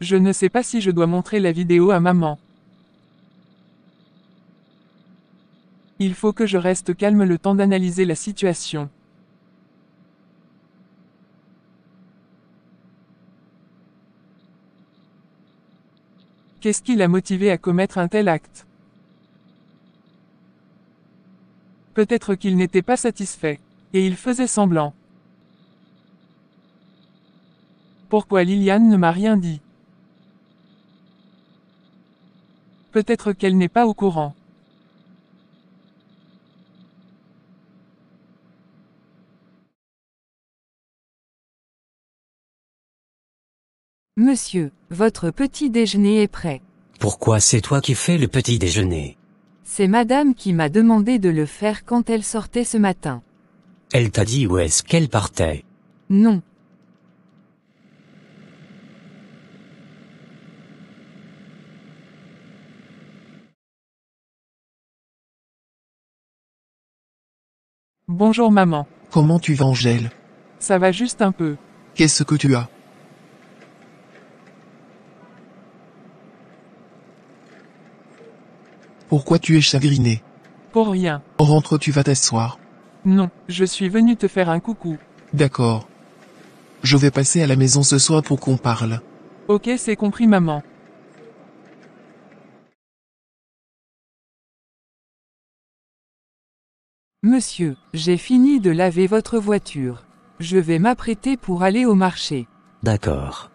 Je ne sais pas si je dois montrer la vidéo à maman. Il faut que je reste calme le temps d'analyser la situation. Qu'est-ce qui l'a motivé à commettre un tel acte Peut-être qu'il n'était pas satisfait, et il faisait semblant. Pourquoi Liliane ne m'a rien dit Peut-être qu'elle n'est pas au courant. Monsieur, votre petit déjeuner est prêt. Pourquoi c'est toi qui fais le petit déjeuner C'est madame qui m'a demandé de le faire quand elle sortait ce matin. Elle t'a dit où est-ce qu'elle partait Non, Bonjour maman. Comment tu vas Angèle Ça va juste un peu. Qu'est-ce que tu as Pourquoi tu es chagrinée Pour rien. Rentre, tu vas t'asseoir. Non, je suis venue te faire un coucou. D'accord. Je vais passer à la maison ce soir pour qu'on parle. Ok, c'est compris maman. Monsieur, j'ai fini de laver votre voiture. Je vais m'apprêter pour aller au marché. D'accord.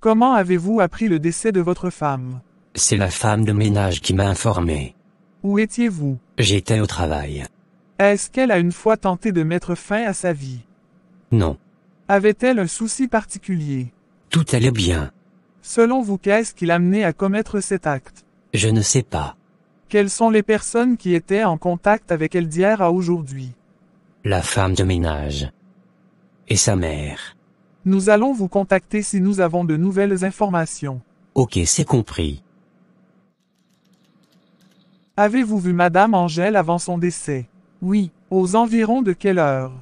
Comment avez-vous appris le décès de votre femme C'est la femme de ménage qui m'a informé. Où étiez-vous J'étais au travail. Est-ce qu'elle a une fois tenté de mettre fin à sa vie Non. Avait-elle un souci particulier Tout allait bien. Selon vous, qu'est-ce qui l'a amené à commettre cet acte Je ne sais pas. Quelles sont les personnes qui étaient en contact avec elle d'hier à aujourd'hui La femme de ménage. Et sa mère. Nous allons vous contacter si nous avons de nouvelles informations. Ok, c'est compris. Avez-vous vu Madame Angèle avant son décès Oui. Aux environs de quelle heure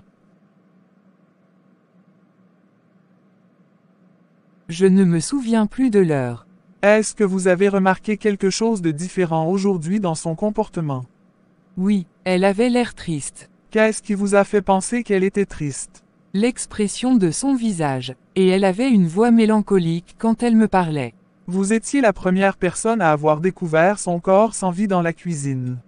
Je ne me souviens plus de l'heure. Est-ce que vous avez remarqué quelque chose de différent aujourd'hui dans son comportement Oui, elle avait l'air triste. Qu'est-ce qui vous a fait penser qu'elle était triste l'expression de son visage, et elle avait une voix mélancolique quand elle me parlait. Vous étiez la première personne à avoir découvert son corps sans vie dans la cuisine.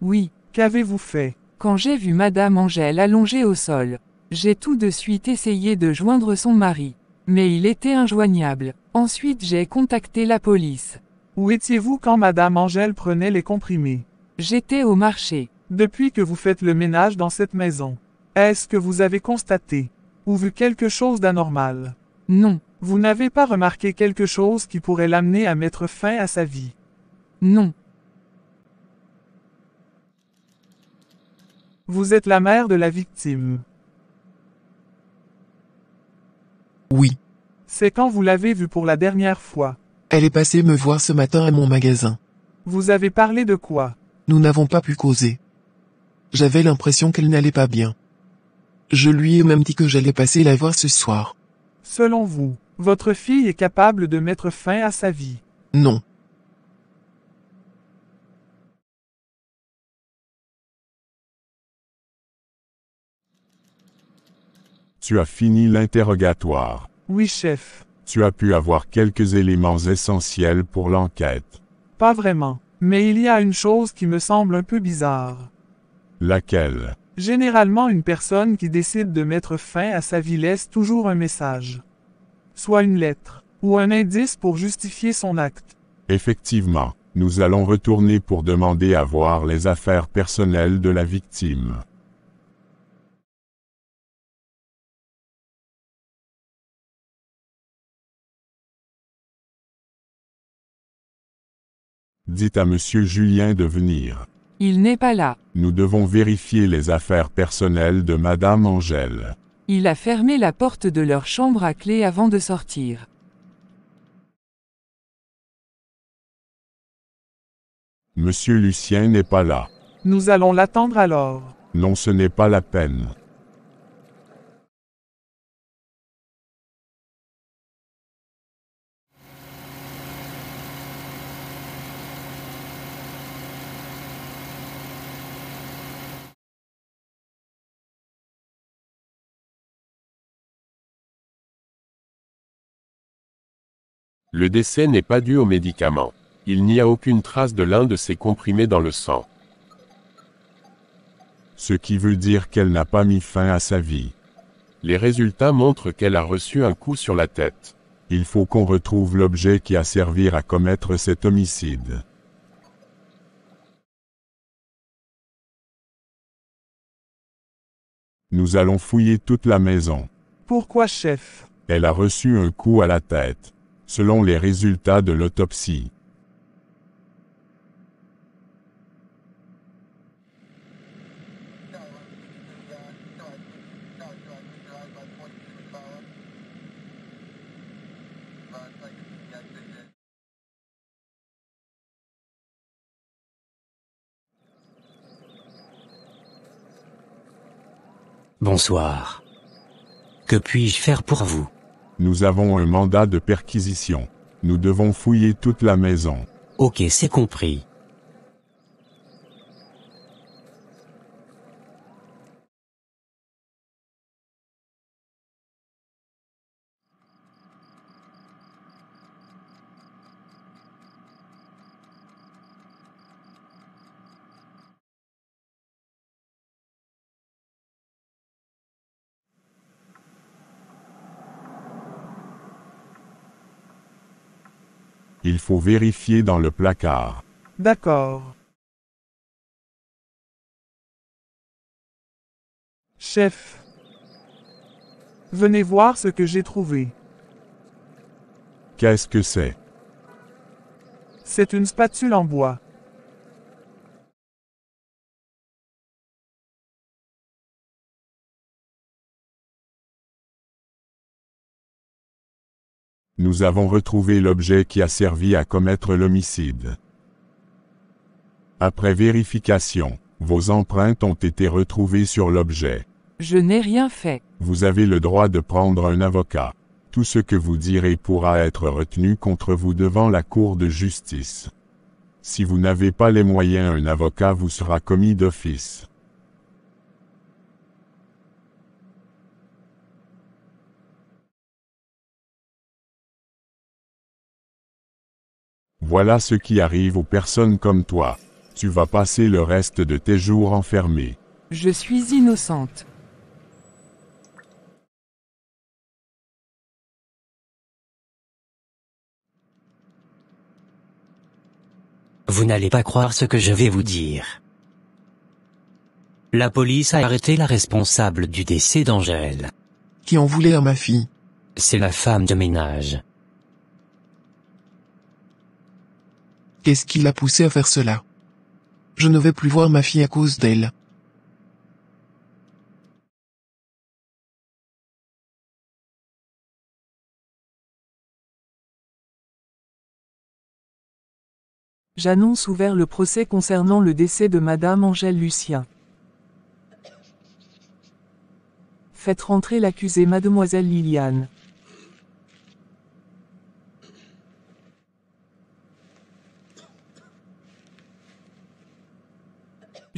Oui. Qu'avez-vous fait Quand j'ai vu Madame Angèle allongée au sol, j'ai tout de suite essayé de joindre son mari, mais il était injoignable. Ensuite j'ai contacté la police. Où étiez-vous quand Madame Angèle prenait les comprimés J'étais au marché. Depuis que vous faites le ménage dans cette maison est-ce que vous avez constaté ou vu quelque chose d'anormal Non. Vous n'avez pas remarqué quelque chose qui pourrait l'amener à mettre fin à sa vie Non. Vous êtes la mère de la victime. Oui. C'est quand vous l'avez vue pour la dernière fois. Elle est passée me voir ce matin à mon magasin. Vous avez parlé de quoi Nous n'avons pas pu causer. J'avais l'impression qu'elle n'allait pas bien. Je lui ai même dit que j'allais passer la voir ce soir. Selon vous, votre fille est capable de mettre fin à sa vie Non. Tu as fini l'interrogatoire. Oui, chef. Tu as pu avoir quelques éléments essentiels pour l'enquête. Pas vraiment, mais il y a une chose qui me semble un peu bizarre. Laquelle Généralement une personne qui décide de mettre fin à sa vie laisse toujours un message. Soit une lettre, ou un indice pour justifier son acte. Effectivement, nous allons retourner pour demander à voir les affaires personnelles de la victime. Dites à M. Julien de venir. Il n'est pas là. Nous devons vérifier les affaires personnelles de Madame Angèle. Il a fermé la porte de leur chambre à clé avant de sortir. Monsieur Lucien n'est pas là. Nous allons l'attendre alors. Non, ce n'est pas la peine. Le décès n'est pas dû aux médicaments. Il n'y a aucune trace de l'un de ces comprimés dans le sang. Ce qui veut dire qu'elle n'a pas mis fin à sa vie. Les résultats montrent qu'elle a reçu un coup sur la tête. Il faut qu'on retrouve l'objet qui a servi à commettre cet homicide. Nous allons fouiller toute la maison. Pourquoi, chef Elle a reçu un coup à la tête selon les résultats de l'autopsie. Bonsoir. Que puis-je faire pour vous nous avons un mandat de perquisition. Nous devons fouiller toute la maison. Ok, c'est compris. Il faut vérifier dans le placard. D'accord. Chef. Venez voir ce que j'ai trouvé. Qu'est-ce que c'est C'est une spatule en bois. Nous avons retrouvé l'objet qui a servi à commettre l'homicide. Après vérification, vos empreintes ont été retrouvées sur l'objet. Je n'ai rien fait. Vous avez le droit de prendre un avocat. Tout ce que vous direz pourra être retenu contre vous devant la Cour de justice. Si vous n'avez pas les moyens, un avocat vous sera commis d'office. Voilà ce qui arrive aux personnes comme toi. Tu vas passer le reste de tes jours enfermée. Je suis innocente. Vous n'allez pas croire ce que je vais vous dire. La police a arrêté la responsable du décès d'Angèle. Qui en voulait à ma fille C'est la femme de ménage. Qu'est-ce qui l'a poussé à faire cela Je ne vais plus voir ma fille à cause d'elle. J'annonce ouvert le procès concernant le décès de Madame Angèle Lucien. Faites rentrer l'accusée Mademoiselle Liliane.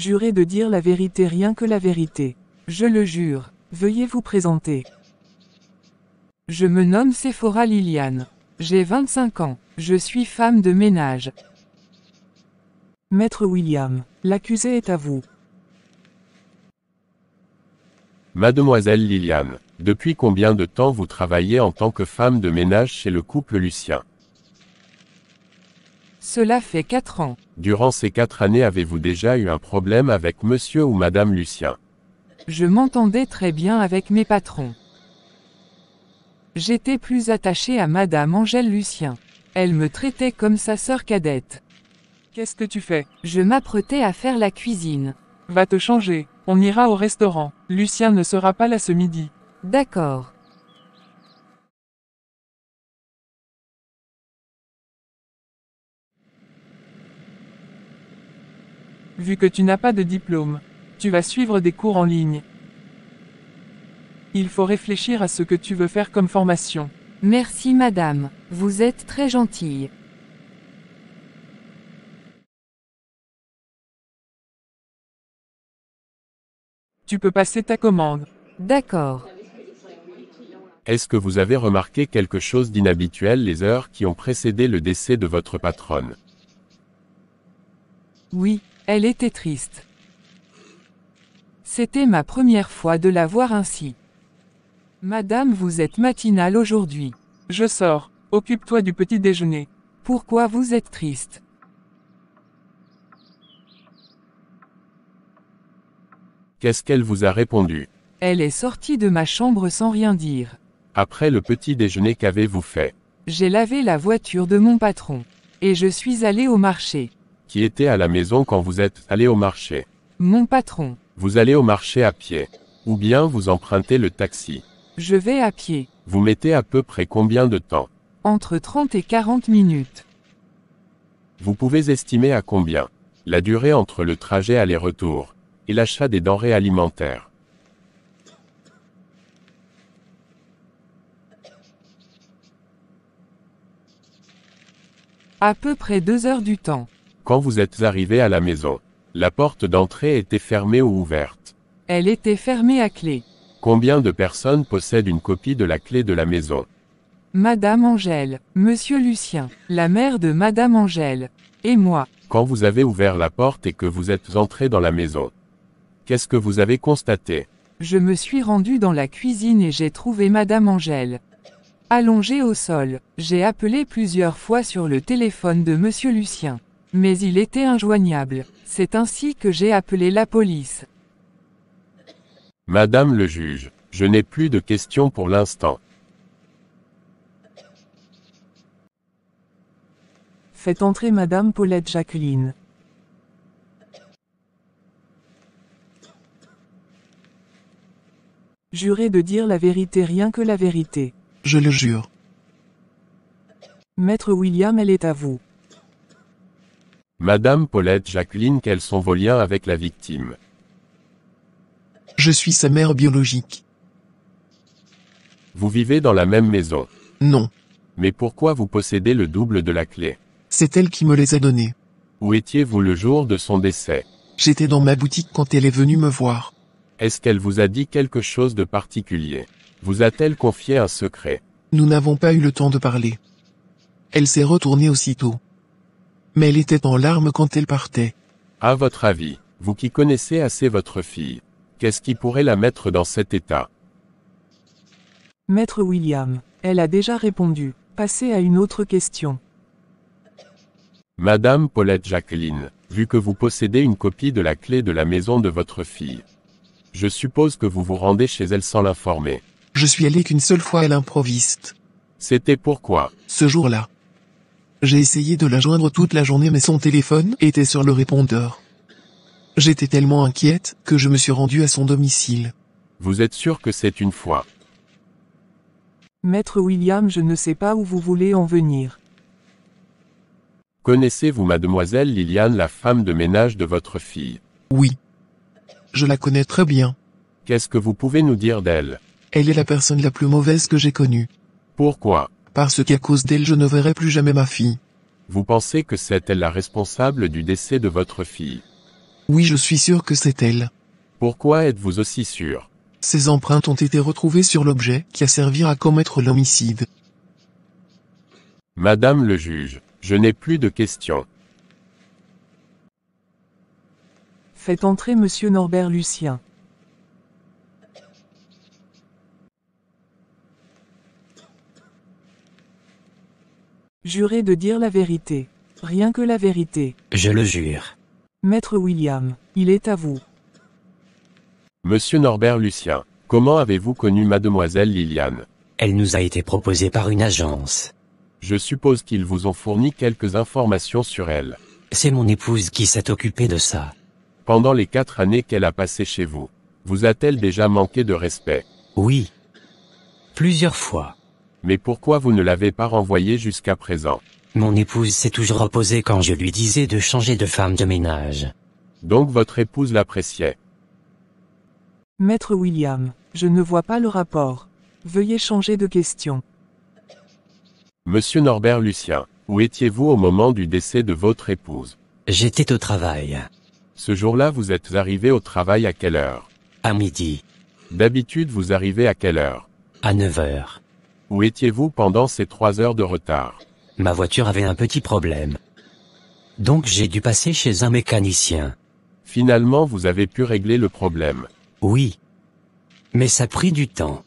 Jurez de dire la vérité rien que la vérité. Je le jure. Veuillez vous présenter. Je me nomme Sephora Liliane. J'ai 25 ans. Je suis femme de ménage. Maître William, l'accusé est à vous. Mademoiselle Liliane, depuis combien de temps vous travaillez en tant que femme de ménage chez le couple Lucien cela fait quatre ans. Durant ces quatre années, avez-vous déjà eu un problème avec monsieur ou madame Lucien Je m'entendais très bien avec mes patrons. J'étais plus attachée à madame Angèle Lucien. Elle me traitait comme sa sœur cadette. Qu'est-ce que tu fais Je m'apprêtais à faire la cuisine. Va te changer, on ira au restaurant. Lucien ne sera pas là ce midi. D'accord. Vu que tu n'as pas de diplôme, tu vas suivre des cours en ligne. Il faut réfléchir à ce que tu veux faire comme formation. Merci madame, vous êtes très gentille. Tu peux passer ta commande. D'accord. Est-ce que vous avez remarqué quelque chose d'inhabituel les heures qui ont précédé le décès de votre patronne Oui, elle était triste. C'était ma première fois de la voir ainsi. Madame, vous êtes matinale aujourd'hui. Je sors. Occupe-toi du petit déjeuner. Pourquoi vous êtes triste Qu'est-ce qu'elle vous a répondu Elle est sortie de ma chambre sans rien dire. Après le petit déjeuner, qu'avez-vous fait J'ai lavé la voiture de mon patron. Et je suis allée au marché qui était à la maison quand vous êtes allé au marché. Mon patron. Vous allez au marché à pied. Ou bien vous empruntez le taxi. Je vais à pied. Vous mettez à peu près combien de temps Entre 30 et 40 minutes. Vous pouvez estimer à combien la durée entre le trajet aller-retour et l'achat des denrées alimentaires. À peu près deux heures du temps. Quand vous êtes arrivé à la maison, la porte d'entrée était fermée ou ouverte Elle était fermée à clé. Combien de personnes possèdent une copie de la clé de la maison Madame Angèle, Monsieur Lucien, la mère de Madame Angèle, et moi. Quand vous avez ouvert la porte et que vous êtes entré dans la maison, qu'est-ce que vous avez constaté Je me suis rendu dans la cuisine et j'ai trouvé Madame Angèle. Allongée au sol, j'ai appelé plusieurs fois sur le téléphone de Monsieur Lucien. Mais il était injoignable. C'est ainsi que j'ai appelé la police. Madame le juge, je n'ai plus de questions pour l'instant. Faites entrer Madame Paulette Jacqueline. Jurez de dire la vérité rien que la vérité. Je le jure. Maître William, elle est à vous. Madame Paulette Jacqueline, quels sont vos liens avec la victime Je suis sa mère biologique. Vous vivez dans la même maison Non. Mais pourquoi vous possédez le double de la clé C'est elle qui me les a donnés. Où étiez-vous le jour de son décès J'étais dans ma boutique quand elle est venue me voir. Est-ce qu'elle vous a dit quelque chose de particulier Vous a-t-elle confié un secret Nous n'avons pas eu le temps de parler. Elle s'est retournée aussitôt mais elle était en larmes quand elle partait. À votre avis, vous qui connaissez assez votre fille, qu'est-ce qui pourrait la mettre dans cet état Maître William, elle a déjà répondu. Passez à une autre question. Madame Paulette Jacqueline, vu que vous possédez une copie de la clé de la maison de votre fille, je suppose que vous vous rendez chez elle sans l'informer. Je suis allé qu'une seule fois à l'improviste. C'était pourquoi Ce jour-là. J'ai essayé de la joindre toute la journée mais son téléphone était sur le répondeur. J'étais tellement inquiète que je me suis rendue à son domicile. Vous êtes sûr que c'est une fois Maître William, je ne sais pas où vous voulez en venir. Connaissez-vous mademoiselle Liliane, la femme de ménage de votre fille Oui. Je la connais très bien. Qu'est-ce que vous pouvez nous dire d'elle Elle est la personne la plus mauvaise que j'ai connue. Pourquoi parce qu'à cause d'elle je ne verrai plus jamais ma fille. Vous pensez que c'est elle la responsable du décès de votre fille Oui, je suis sûr que c'est elle. Pourquoi êtes-vous aussi sûr Ces empreintes ont été retrouvées sur l'objet qui a servi à commettre l'homicide. Madame le juge, je n'ai plus de questions. Faites entrer monsieur Norbert Lucien. Jurez de dire la vérité. Rien que la vérité. Je le jure. Maître William, il est à vous. Monsieur Norbert Lucien, comment avez-vous connu mademoiselle Liliane Elle nous a été proposée par une agence. Je suppose qu'ils vous ont fourni quelques informations sur elle. C'est mon épouse qui s'est occupée de ça. Pendant les quatre années qu'elle a passées chez vous, vous a-t-elle déjà manqué de respect Oui. Plusieurs fois. Mais pourquoi vous ne l'avez pas renvoyé jusqu'à présent Mon épouse s'est toujours opposée quand je lui disais de changer de femme de ménage. Donc votre épouse l'appréciait. Maître William, je ne vois pas le rapport. Veuillez changer de question. Monsieur Norbert Lucien, où étiez-vous au moment du décès de votre épouse J'étais au travail. Ce jour-là, vous êtes arrivé au travail à quelle heure À midi. D'habitude, vous arrivez à quelle heure À 9 heures. Où étiez-vous pendant ces trois heures de retard Ma voiture avait un petit problème. Donc j'ai dû passer chez un mécanicien. Finalement vous avez pu régler le problème. Oui. Mais ça a pris du temps.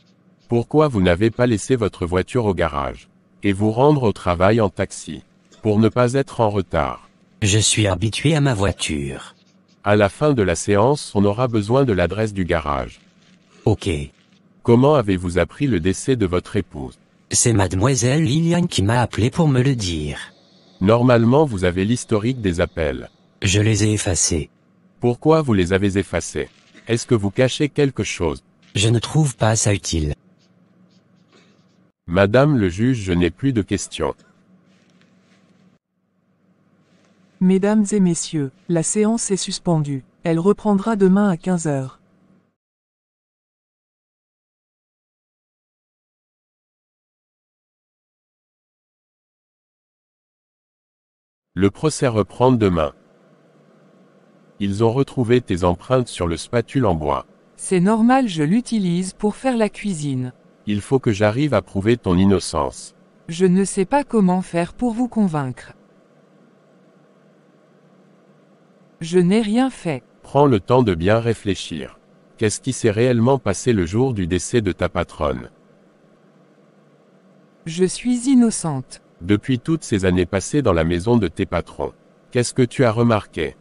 Pourquoi vous n'avez pas laissé votre voiture au garage et vous rendre au travail en taxi pour ne pas être en retard Je suis habitué à ma voiture. À la fin de la séance, on aura besoin de l'adresse du garage. Ok. Comment avez-vous appris le décès de votre épouse C'est mademoiselle Liliane qui m'a appelé pour me le dire. Normalement vous avez l'historique des appels. Je les ai effacés. Pourquoi vous les avez effacés Est-ce que vous cachez quelque chose Je ne trouve pas ça utile. Madame le juge, je n'ai plus de questions. Mesdames et messieurs, la séance est suspendue. Elle reprendra demain à 15 heures. Le procès reprend demain. Ils ont retrouvé tes empreintes sur le spatule en bois. C'est normal, je l'utilise pour faire la cuisine. Il faut que j'arrive à prouver ton innocence. Je ne sais pas comment faire pour vous convaincre. Je n'ai rien fait. Prends le temps de bien réfléchir. Qu'est-ce qui s'est réellement passé le jour du décès de ta patronne Je suis innocente depuis toutes ces années passées dans la maison de tes patrons. Qu'est-ce que tu as remarqué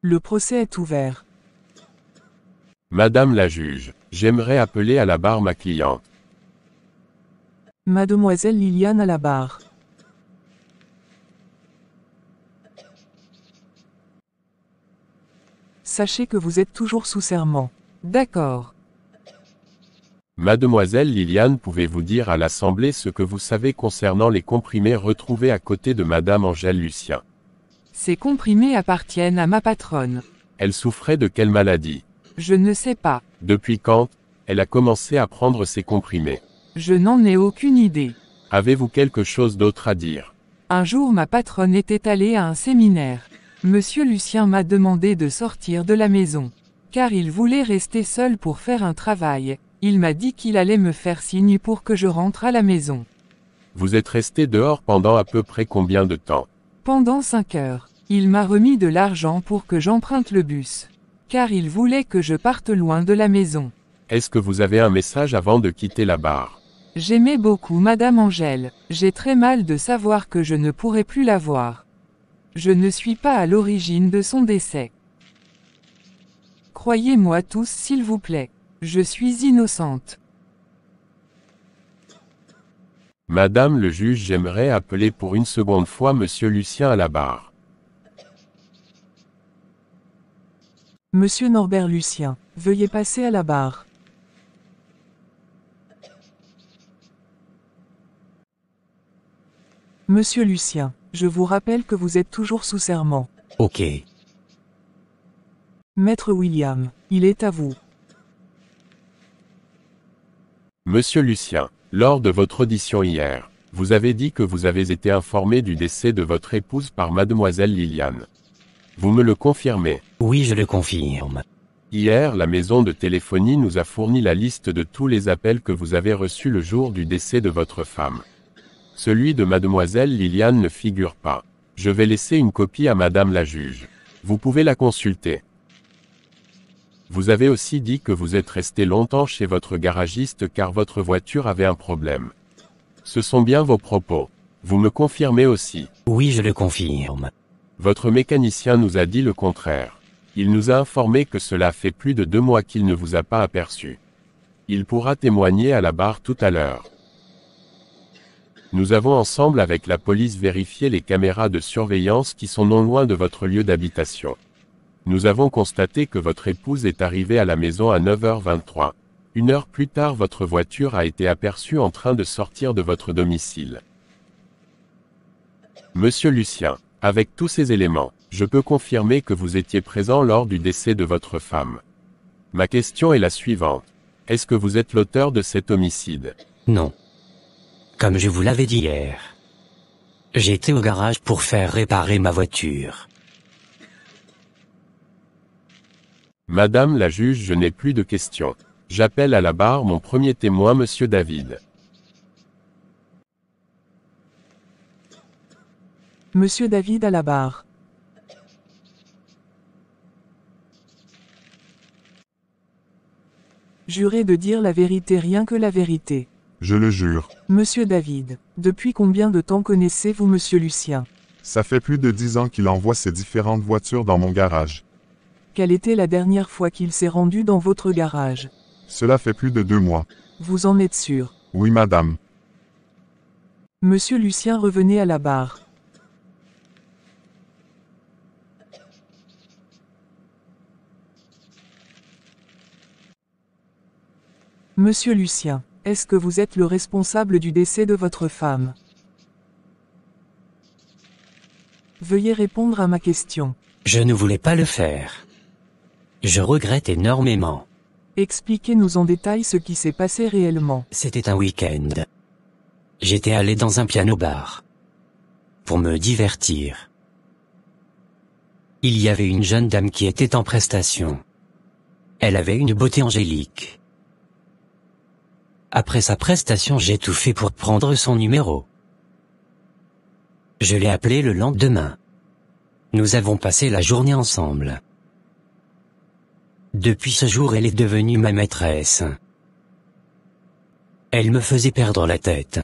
Le procès est ouvert. Madame la juge, j'aimerais appeler à la barre ma cliente. Mademoiselle Liliane à la barre. Sachez que vous êtes toujours sous serment. D'accord. Mademoiselle Liliane, pouvez-vous dire à l'Assemblée ce que vous savez concernant les comprimés retrouvés à côté de Madame Angèle Lucien Ces comprimés appartiennent à ma patronne. Elle souffrait de quelle maladie Je ne sais pas. Depuis quand Elle a commencé à prendre ces comprimés. Je n'en ai aucune idée. Avez-vous quelque chose d'autre à dire Un jour ma patronne était allée à un séminaire. Monsieur Lucien m'a demandé de sortir de la maison. Car il voulait rester seul pour faire un travail. Il m'a dit qu'il allait me faire signe pour que je rentre à la maison. Vous êtes resté dehors pendant à peu près combien de temps Pendant 5 heures. Il m'a remis de l'argent pour que j'emprunte le bus. Car il voulait que je parte loin de la maison. Est-ce que vous avez un message avant de quitter la barre J'aimais beaucoup Madame Angèle, j'ai très mal de savoir que je ne pourrai plus la voir. Je ne suis pas à l'origine de son décès. Croyez-moi tous s'il vous plaît, je suis innocente. Madame le juge, j'aimerais appeler pour une seconde fois Monsieur Lucien à la barre. Monsieur Norbert Lucien, veuillez passer à la barre. Monsieur Lucien, je vous rappelle que vous êtes toujours sous serment. Ok. Maître William, il est à vous. Monsieur Lucien, lors de votre audition hier, vous avez dit que vous avez été informé du décès de votre épouse par mademoiselle Liliane. Vous me le confirmez Oui, je le confirme. Hier, la maison de téléphonie nous a fourni la liste de tous les appels que vous avez reçus le jour du décès de votre femme. Celui de mademoiselle Liliane ne figure pas. Je vais laisser une copie à madame la juge. Vous pouvez la consulter. Vous avez aussi dit que vous êtes resté longtemps chez votre garagiste car votre voiture avait un problème. Ce sont bien vos propos. Vous me confirmez aussi. Oui, je le confirme. Votre mécanicien nous a dit le contraire. Il nous a informé que cela fait plus de deux mois qu'il ne vous a pas aperçu. Il pourra témoigner à la barre tout à l'heure. Nous avons ensemble avec la police vérifié les caméras de surveillance qui sont non loin de votre lieu d'habitation. Nous avons constaté que votre épouse est arrivée à la maison à 9h23. Une heure plus tard, votre voiture a été aperçue en train de sortir de votre domicile. Monsieur Lucien, avec tous ces éléments, je peux confirmer que vous étiez présent lors du décès de votre femme. Ma question est la suivante. Est-ce que vous êtes l'auteur de cet homicide Non. Comme je vous l'avais dit hier. J'étais au garage pour faire réparer ma voiture. Madame la juge, je n'ai plus de questions. J'appelle à la barre mon premier témoin, monsieur David. Monsieur David à la barre. Jurez de dire la vérité, rien que la vérité. Je le jure. Monsieur David, depuis combien de temps connaissez-vous Monsieur Lucien Ça fait plus de dix ans qu'il envoie ses différentes voitures dans mon garage. Quelle était la dernière fois qu'il s'est rendu dans votre garage Cela fait plus de deux mois. Vous en êtes sûr Oui, madame. Monsieur Lucien revenait à la barre. Monsieur Lucien, est-ce que vous êtes le responsable du décès de votre femme Veuillez répondre à ma question. Je ne voulais pas le faire. Je regrette énormément. Expliquez-nous en détail ce qui s'est passé réellement. C'était un week-end. J'étais allé dans un piano-bar. Pour me divertir. Il y avait une jeune dame qui était en prestation. Elle avait une beauté angélique. Après sa prestation j'ai tout fait pour prendre son numéro. Je l'ai appelé le lendemain. Nous avons passé la journée ensemble. Depuis ce jour elle est devenue ma maîtresse. Elle me faisait perdre la tête.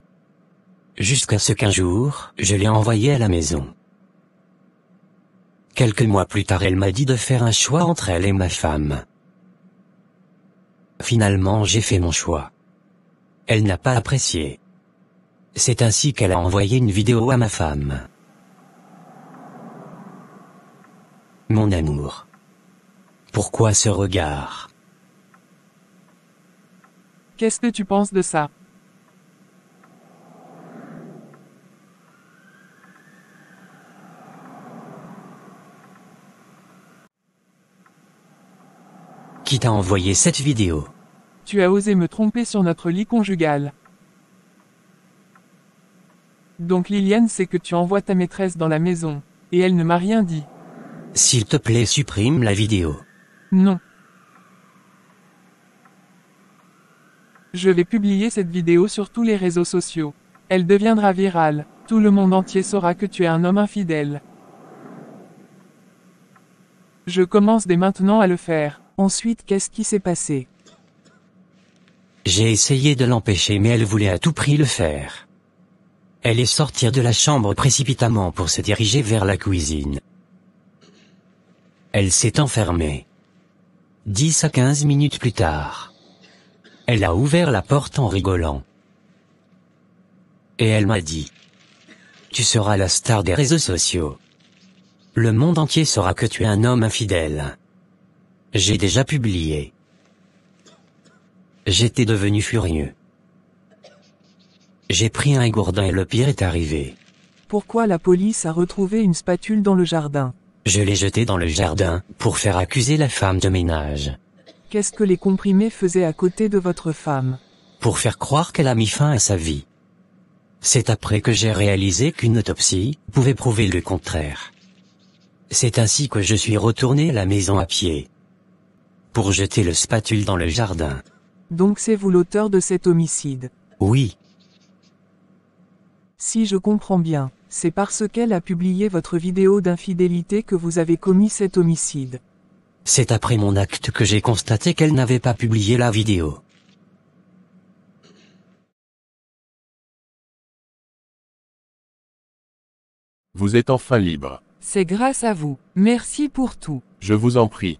Jusqu'à ce qu'un jour, je l'ai envoyée à la maison. Quelques mois plus tard elle m'a dit de faire un choix entre elle et ma femme. Finalement j'ai fait mon choix. Elle n'a pas apprécié. C'est ainsi qu'elle a envoyé une vidéo à ma femme. Mon amour. Pourquoi ce regard Qu'est-ce que tu penses de ça Qui t'a envoyé cette vidéo tu as osé me tromper sur notre lit conjugal. Donc Liliane sait que tu envoies ta maîtresse dans la maison, et elle ne m'a rien dit. S'il te plaît, supprime la vidéo. Non. Je vais publier cette vidéo sur tous les réseaux sociaux. Elle deviendra virale. Tout le monde entier saura que tu es un homme infidèle. Je commence dès maintenant à le faire. Ensuite, qu'est-ce qui s'est passé j'ai essayé de l'empêcher mais elle voulait à tout prix le faire. Elle est sortie de la chambre précipitamment pour se diriger vers la cuisine. Elle s'est enfermée. 10 à 15 minutes plus tard. Elle a ouvert la porte en rigolant. Et elle m'a dit. Tu seras la star des réseaux sociaux. Le monde entier saura que tu es un homme infidèle. J'ai déjà publié. J'étais devenu furieux. J'ai pris un gourdin et le pire est arrivé. Pourquoi la police a retrouvé une spatule dans le jardin Je l'ai jetée dans le jardin, pour faire accuser la femme de ménage. Qu'est-ce que les comprimés faisaient à côté de votre femme Pour faire croire qu'elle a mis fin à sa vie. C'est après que j'ai réalisé qu'une autopsie pouvait prouver le contraire. C'est ainsi que je suis retourné à la maison à pied. Pour jeter le spatule dans le jardin. Donc c'est vous l'auteur de cet homicide Oui. Si je comprends bien, c'est parce qu'elle a publié votre vidéo d'infidélité que vous avez commis cet homicide. C'est après mon acte que j'ai constaté qu'elle n'avait pas publié la vidéo. Vous êtes enfin libre. C'est grâce à vous. Merci pour tout. Je vous en prie.